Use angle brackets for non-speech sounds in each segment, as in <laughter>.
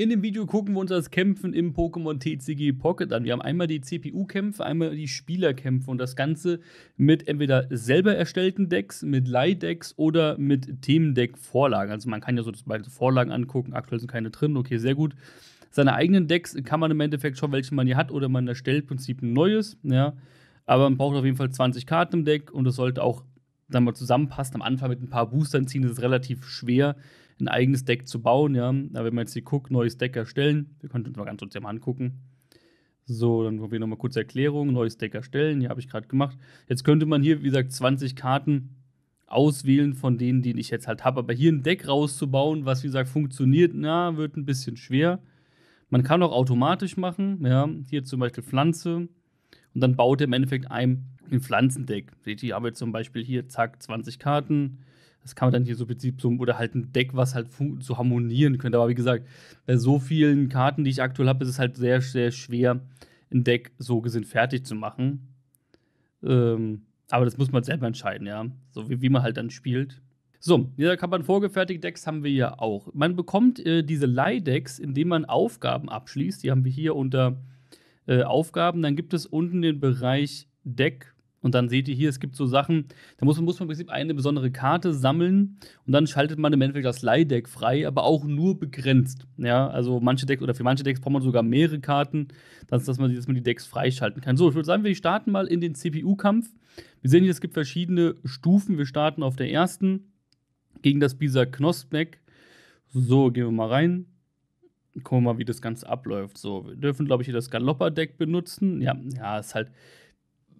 In dem Video gucken wir uns das Kämpfen im Pokémon TCG Pocket an. Wir haben einmal die CPU-Kämpfe, einmal die Spielerkämpfe und das Ganze mit entweder selber erstellten Decks, mit Leihdecks oder mit Themendeck-Vorlagen. Also man kann ja so beide Vorlagen angucken. Aktuell sind keine drin. Okay, sehr gut. Seine eigenen Decks kann man im Endeffekt schon, welche man hier hat, oder man erstellt im Prinzip ein neues. Ja. Aber man braucht auf jeden Fall 20 Karten im Deck und es sollte auch dann mal zusammenpassen. Am Anfang mit ein paar Boostern ziehen, das ist relativ schwer ein eigenes Deck zu bauen, ja. Aber wenn man jetzt hier guckt, neues Deck erstellen, wir können uns mal ganz kurz ja mal angucken. So, dann kommen wir nochmal kurz Erklärung, neues Deck erstellen, hier habe ich gerade gemacht. Jetzt könnte man hier, wie gesagt, 20 Karten auswählen von denen, die ich jetzt halt habe. Aber hier ein Deck rauszubauen, was wie gesagt funktioniert, na, wird ein bisschen schwer. Man kann auch automatisch machen, ja, hier zum Beispiel Pflanze und dann baut er im Endeffekt ein, ein Pflanzendeck. Seht ihr, ich habe jetzt zum Beispiel hier, zack, 20 Karten, das kann man dann hier so Prinzip so, oder halt ein Deck, was halt so harmonieren könnte. Aber wie gesagt, bei so vielen Karten, die ich aktuell habe, ist es halt sehr, sehr schwer, ein Deck so gesehen fertig zu machen. Ähm, aber das muss man selber entscheiden, ja. So wie, wie man halt dann spielt. So, hier kann man vorgefertigte Decks haben wir ja auch. Man bekommt äh, diese Leihdecks, indem man Aufgaben abschließt. Die haben wir hier unter äh, Aufgaben. Dann gibt es unten den Bereich Deck und dann seht ihr hier, es gibt so Sachen, da muss, muss man im Prinzip eine besondere Karte sammeln und dann schaltet man im Endeffekt das Leihdeck frei, aber auch nur begrenzt. Ja, also manche Decks oder für manche Decks braucht man sogar mehrere Karten, dass, dass, man, dass man die Decks freischalten kann. So, ich würde sagen, wir starten mal in den CPU-Kampf. Wir sehen hier, es gibt verschiedene Stufen. Wir starten auf der ersten gegen das Bisa Knospeck. So, gehen wir mal rein. Gucken wir mal, wie das Ganze abläuft. So, wir dürfen, glaube ich, hier das Galopper-Deck benutzen. Ja, ja, ist halt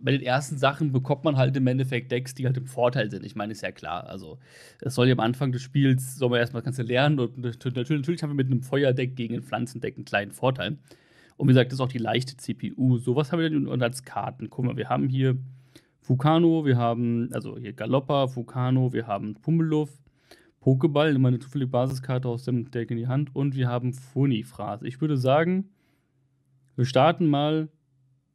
bei den ersten Sachen bekommt man halt im Endeffekt Decks, die halt im Vorteil sind. Ich meine, ist ja klar. Also, es soll ja am Anfang des Spiels, soll man erstmal das Ganze lernen. Und natürlich, natürlich haben wir mit einem Feuerdeck gegen ein Pflanzendeck einen kleinen Vorteil. Und wie gesagt, das ist auch die leichte CPU. So, was haben wir denn als Karten. Guck mal, wir haben hier Fukano, wir haben, also hier Galoppa, Fukano, wir haben Pummeluff, Pokéball, immer eine zufällige Basiskarte aus dem Deck in die Hand und wir haben funny Ich würde sagen, wir starten mal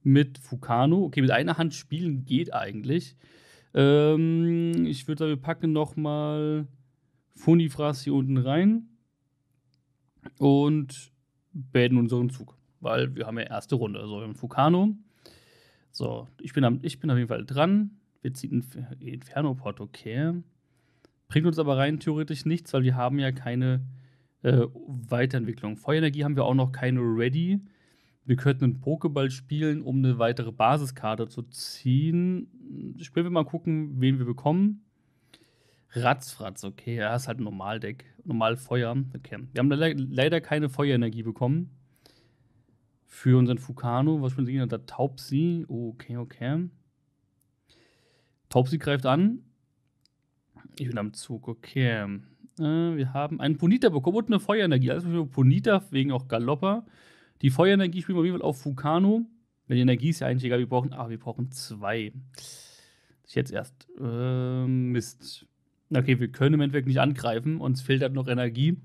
mit Fukano. Okay, mit einer Hand spielen geht eigentlich. Ähm, ich würde sagen, wir packen nochmal Funifras hier unten rein und beenden unseren Zug, weil wir haben ja erste Runde. Also wir haben Fukano. So, ich bin, am, ich bin auf jeden Fall dran. Wir ziehen Inferno-Port, okay. Bringt uns aber rein theoretisch nichts, weil wir haben ja keine äh, Weiterentwicklung. Feuerenergie haben wir auch noch keine ready wir könnten einen Pokéball spielen, um eine weitere Basiskarte zu ziehen. Spielen wir mal gucken, wen wir bekommen. Ratzfratz, okay, er ist halt ein Normaldeck. Normal Feuer, okay. Wir haben le leider keine Feuerenergie bekommen. Für unseren Fukano, was für ein da Taubsi, okay, okay. Taubsi greift an. Ich bin am Zug, okay. Äh, wir haben einen Ponita bekommen und eine Feuerenergie. Also für Ponita, wegen auch Galopper. Die Feuerenergie spielen wir auf jeden Fall auf Vulcano. Weil die Energie ist ja eigentlich egal, wir brauchen. Ah, wir brauchen zwei. Ich jetzt erst. Äh, Mist. Okay, wir können im Endeffekt nicht angreifen. Uns fehlt halt noch Energie.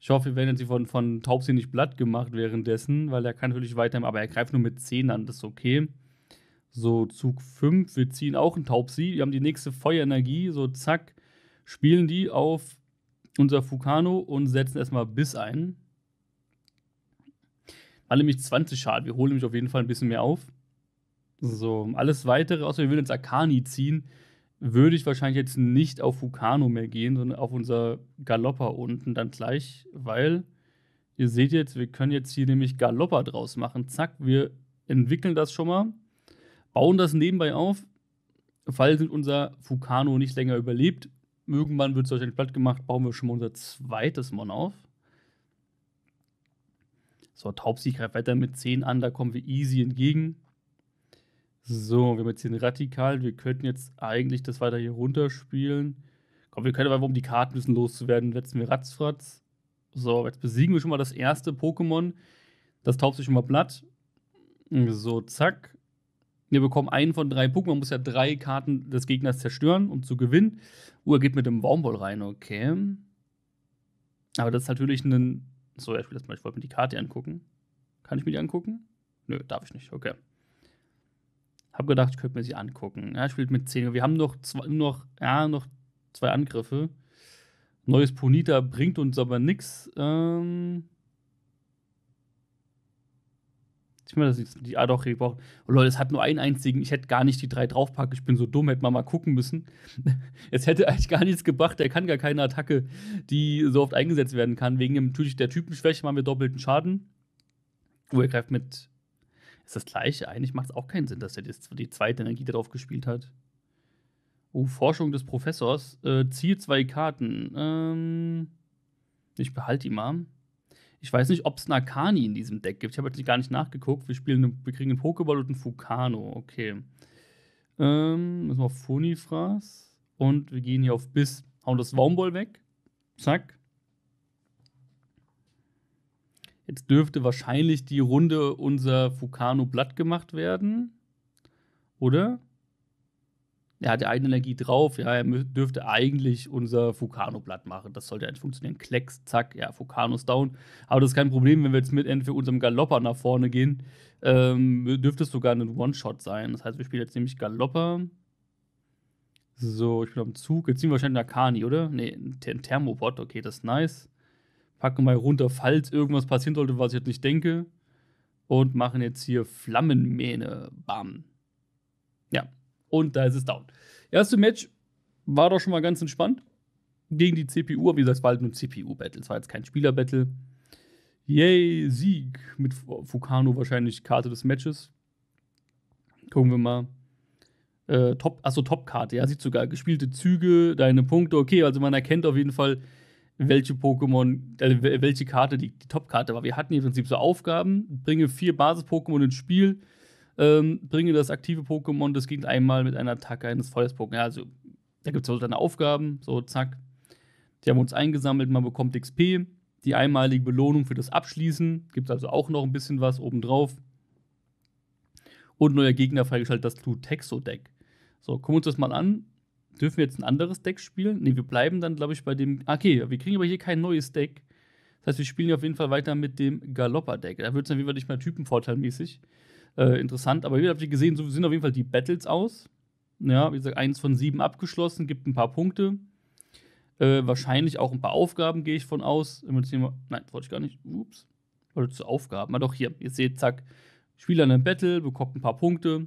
Ich hoffe, wir werden jetzt von, von Taubsee nicht blatt gemacht währenddessen, weil er kann natürlich weiter, aber er greift nur mit 10 an, das ist okay. So, Zug 5, wir ziehen auch einen Taubsee. Wir haben die nächste Feuerenergie, so zack, spielen die auf unser Fukano und setzen erstmal Biss ein. War nämlich 20 Schaden. Wir holen nämlich auf jeden Fall ein bisschen mehr auf. So, alles weitere, außer wir würden jetzt Akani ziehen, würde ich wahrscheinlich jetzt nicht auf Fukano mehr gehen, sondern auf unser Galopper unten dann gleich, weil ihr seht jetzt, wir können jetzt hier nämlich Galopper draus machen. Zack, wir entwickeln das schon mal, bauen das nebenbei auf, falls unser Fukano nicht länger überlebt. Irgendwann wird es wahrscheinlich platt gemacht, bauen wir schon mal unser zweites Mon auf. So, Taubsi greift weiter mit 10 an, da kommen wir easy entgegen. So, wir haben jetzt den Radikal. Wir könnten jetzt eigentlich das weiter hier runterspielen. Komm, wir können aber, um die Karten müssen loszuwerden, setzen wir Ratzfratz. So, jetzt besiegen wir schon mal das erste Pokémon. Das taubt sich schon mal platt. So, zack. Wir bekommen einen von drei Pokémon. Man muss ja drei Karten des Gegners zerstören, um zu gewinnen. Uh, er geht mit dem Baumwoll rein, okay. Aber das ist natürlich ein so, ich will jetzt mal, ich wollte mir die Karte angucken. Kann ich mir die angucken? Nö, darf ich nicht. Okay. Hab gedacht, ich könnte mir sie angucken. Ja, spielt mit 10. Wir haben noch zwei, noch, ja, noch zwei Angriffe. Neues Punita bringt uns aber nichts. Ähm, Ich meine, das ist die, ah doch, ich brauche. Oh Leute, es hat nur einen einzigen. Ich hätte gar nicht die drei draufpacken. Ich bin so dumm, hätte man mal gucken müssen. <laughs> Es hätte eigentlich gar nichts gebracht. Der kann gar keine Attacke, die so oft eingesetzt werden kann. Wegen natürlich der Typenschwäche machen wir doppelten Schaden. Oh, er greift mit. Ist das gleiche? Eigentlich macht es auch keinen Sinn, dass er die zweite Energie darauf gespielt hat. Oh, Forschung des Professors. Äh, ziehe zwei Karten. Ähm, ich behalte die mal. Ich weiß nicht, ob es Nakani in diesem Deck gibt. Ich habe jetzt gar nicht nachgeguckt. Wir, spielen ne, wir kriegen einen Pokéball und einen Fukano. Okay. Ähm, müssen wir auf Funifras. Und wir gehen hier auf Biss. Hauen das Waumball weg. Zack. Jetzt dürfte wahrscheinlich die Runde unser Fukano blatt gemacht werden. Oder? er hat die eigene Energie drauf, ja, er dürfte eigentlich unser Fukano-Blatt machen. Das sollte eigentlich funktionieren. Klecks, zack, ja, Fukano ist down. Aber das ist kein Problem, wenn wir jetzt mit Ende unserem Galopper nach vorne gehen, ähm, dürfte es sogar ein One-Shot sein. Das heißt, wir spielen jetzt nämlich Galopper. So, ich bin am Zug. Jetzt ziehen wir wahrscheinlich Akani, oder? Ne, ein Thermobot, okay, das ist nice. Packen mal runter, falls irgendwas passieren sollte, was ich jetzt nicht denke. Und machen jetzt hier Flammenmähne. Bam. Ja, und da ist es down. Erste Match war doch schon mal ganz entspannt. Gegen die CPU, aber wie gesagt, es war halt nur ein CPU-Battle. Es war jetzt kein Spieler-Battle. Yay, Sieg mit Fukano wahrscheinlich Karte des Matches. Gucken wir mal. Äh, top, achso, Top-Karte, ja, sieht sogar gespielte Züge, deine Punkte, okay, also man erkennt auf jeden Fall, welche Pokémon, äh, welche Karte die, die Top-Karte war. Wir hatten hier im Prinzip so Aufgaben, bringe vier Basis-Pokémon ins Spiel, ähm, bringe das aktive Pokémon das Gegners einmal mit einer Attacke eines Feuers-Pokémon. Ja, also da gibt es so deine Aufgaben, so zack. Die haben uns eingesammelt, man bekommt XP, die einmalige Belohnung für das Abschließen, gibt es also auch noch ein bisschen was obendrauf. Und neuer Gegner freigeschaltet, das Blue Deck. So, gucken wir uns das mal an. Dürfen wir jetzt ein anderes Deck spielen? Ne, wir bleiben dann, glaube ich, bei dem. Ah, okay, wir kriegen aber hier kein neues Deck. Das heißt, wir spielen hier auf jeden Fall weiter mit dem Galopper-Deck. Da wird es auf jeden Fall nicht mehr typenvorteilmäßig äh, interessant. Aber wie habt ihr gesehen, so sind auf jeden Fall die Battles aus. Ja, wie gesagt, eins von sieben abgeschlossen, gibt ein paar Punkte. Äh, wahrscheinlich auch ein paar Aufgaben, gehe ich von aus. Nein, wollte ich gar nicht. Ups. Oder zu Aufgaben. Aber doch hier, ihr seht, zack, Spieler in einem Battle, bekommt ein paar Punkte.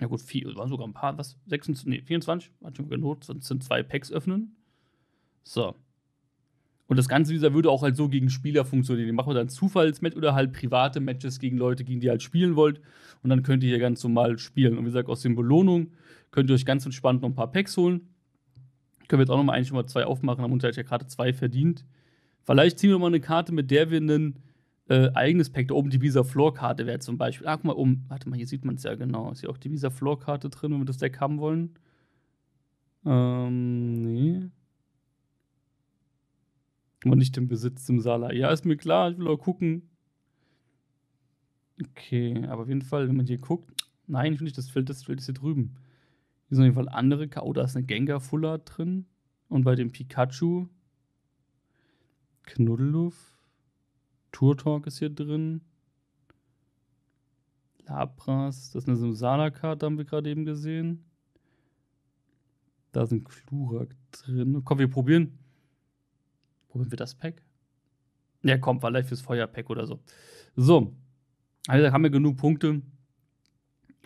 Ja gut, vier, waren sogar ein paar, was? 26, nee, 24, manchmal genug, sonst sind zwei Packs öffnen. So. Und das ganze dieser würde auch halt so gegen Spieler funktionieren. Die machen wir dann Zufallsmatch oder halt private Matches gegen Leute, gegen die ihr halt spielen wollt. Und dann könnt ihr hier ganz normal spielen. Und wie gesagt, aus den Belohnungen könnt ihr euch ganz entspannt noch ein paar Packs holen. Können wir jetzt auch nochmal eigentlich schon mal zwei aufmachen, haben uns der Karte zwei verdient. Vielleicht ziehen wir mal eine Karte, mit der wir ein äh, eigenes Pack, da oben die Visa Floor-Karte wäre zum Beispiel. Ach, guck mal, oben, warte mal, hier sieht man es ja genau. Ist hier auch die Visa Floor-Karte drin, wenn wir das Deck haben wollen? Ähm, nee man nicht im Besitz im Salah. Ja, ist mir klar, ich will auch gucken. Okay, aber auf jeden Fall, wenn man hier guckt, nein, ich finde nicht, das Feld, das Feld ist hier drüben. Hier sind auf jeden Fall andere K.O., oh, da ist eine Gengar Fuller drin. Und bei dem Pikachu, Knuddeluff, Talk ist hier drin. Labras, das ist eine Simsala-Karte, haben wir gerade eben gesehen. Da sind Klurak drin. Komm, wir probieren. Holen wir das Pack? Ja, kommt, war leicht fürs Feuerpack oder so. So. Also haben wir genug Punkte.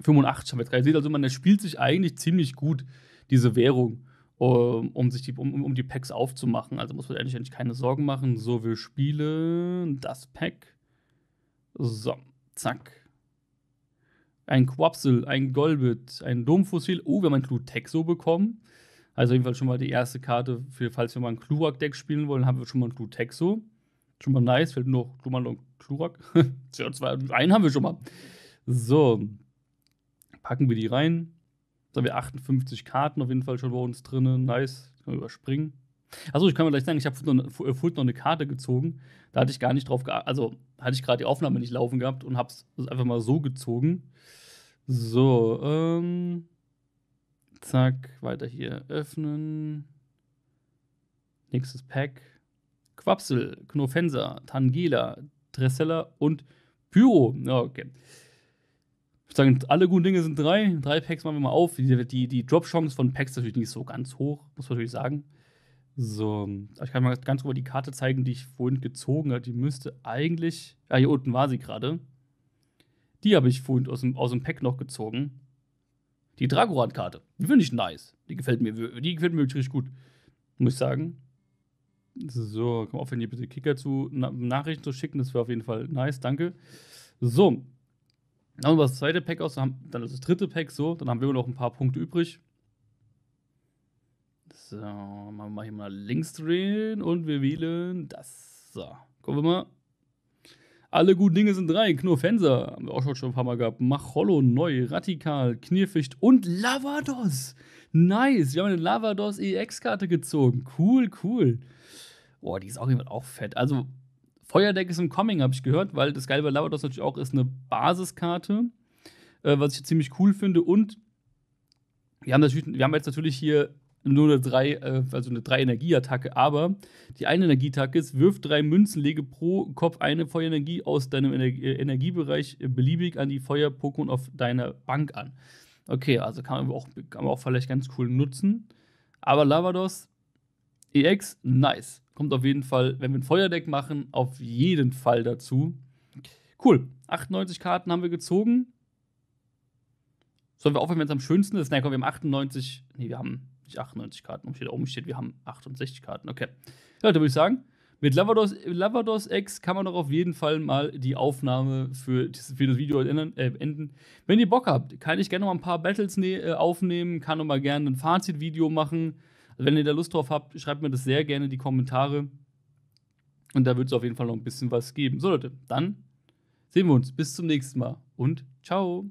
85 haben wir drei. Ihr seht also, man spielt sich eigentlich ziemlich gut diese Währung, um, sich die, um, um die Packs aufzumachen. Also muss man ehrlich eigentlich keine Sorgen machen. So, wir spielen das Pack. So, zack. Ein Quapsel, ein Golbit, ein Domfossil. Oh, wir haben ein Glutexo bekommen. Also jedenfalls schon mal die erste Karte, für, falls wir mal ein Klurak-Deck spielen wollen, haben wir schon mal ein Glutexo. Schon mal nice, fehlt nur noch und Klurak. <laughs> einen haben wir schon mal. So, packen wir die rein. Da haben wir 58 Karten auf jeden Fall schon bei uns drin. Nice, können wir überspringen. Achso, ich kann mir gleich sagen, ich habe ne, vorhin äh, noch eine Karte gezogen. Da hatte ich gar nicht drauf geachtet. Also hatte ich gerade die Aufnahme nicht laufen gehabt und habe es einfach mal so gezogen. So, ähm. Zack, weiter hier öffnen. Nächstes Pack. Quapsel, Knofenser, Tangela, Dressella und Pyro. Okay. Ich würde sagen, alle guten Dinge sind drei. Drei Packs machen wir mal auf. Die, die, die Drop-Chance von Packs ist natürlich nicht so ganz hoch, muss man natürlich sagen. So, ich kann mal ganz über die Karte zeigen, die ich vorhin gezogen habe. Die müsste eigentlich. Ja, ah, hier unten war sie gerade. Die habe ich vorhin aus dem, aus dem Pack noch gezogen. Die Dragoran-Karte, die finde ich nice. Die gefällt mir, die gefällt mir wirklich gut. Muss ich sagen. So, komm auf, wenn ihr bitte Kicker zu na Nachrichten zu schicken, das wäre auf jeden Fall nice, danke. So, dann haben wir das zweite Pack aus, dann, ist das dritte Pack so, dann haben wir noch ein paar Punkte übrig. So, machen wir mal hier mal links drehen und wir wählen das. So, gucken wir mal. Alle guten Dinge sind drei. Knurfenser haben wir auch schon ein paar Mal gehabt. Macholo neu, Radikal, Knirficht und Lavados. Nice. Wir haben eine Lavados EX-Karte gezogen. Cool, cool. Boah, die ist auch jemand auch fett. Also, Feuerdeck ist im Coming, habe ich gehört, weil das Geile bei Lavados natürlich auch ist eine Basiskarte, äh, was ich ziemlich cool finde. Und wir haben, natürlich, wir haben jetzt natürlich hier nur eine 3, äh, also eine 3 Energieattacke, aber die eine Energieattacke ist, wirf drei Münzen, lege pro Kopf eine Feuerenergie aus deinem äh, Energiebereich äh, beliebig an die Feuer-Pokémon auf deiner Bank an. Okay, also kann man, auch, kann man auch vielleicht ganz cool nutzen. Aber Lavados, EX, nice. Kommt auf jeden Fall, wenn wir ein Feuerdeck machen, auf jeden Fall dazu. Cool. 98 Karten haben wir gezogen. Sollen wir aufhören, wenn es am schönsten ist? Nein, komm, wir haben 98. Nee, wir haben 98, 98 Karten. da oben steht, wir haben 68 Karten. Okay. Leute, würde ich sagen, mit Lavados, Lavados X kann man doch auf jeden Fall mal die Aufnahme für, für das Video enden, äh, enden. Wenn ihr Bock habt, kann ich gerne mal ein paar Battles ne, äh, aufnehmen, kann noch mal gerne ein Fazitvideo machen. Also wenn ihr da Lust drauf habt, schreibt mir das sehr gerne in die Kommentare. Und da wird es auf jeden Fall noch ein bisschen was geben. So, Leute, dann sehen wir uns. Bis zum nächsten Mal und ciao.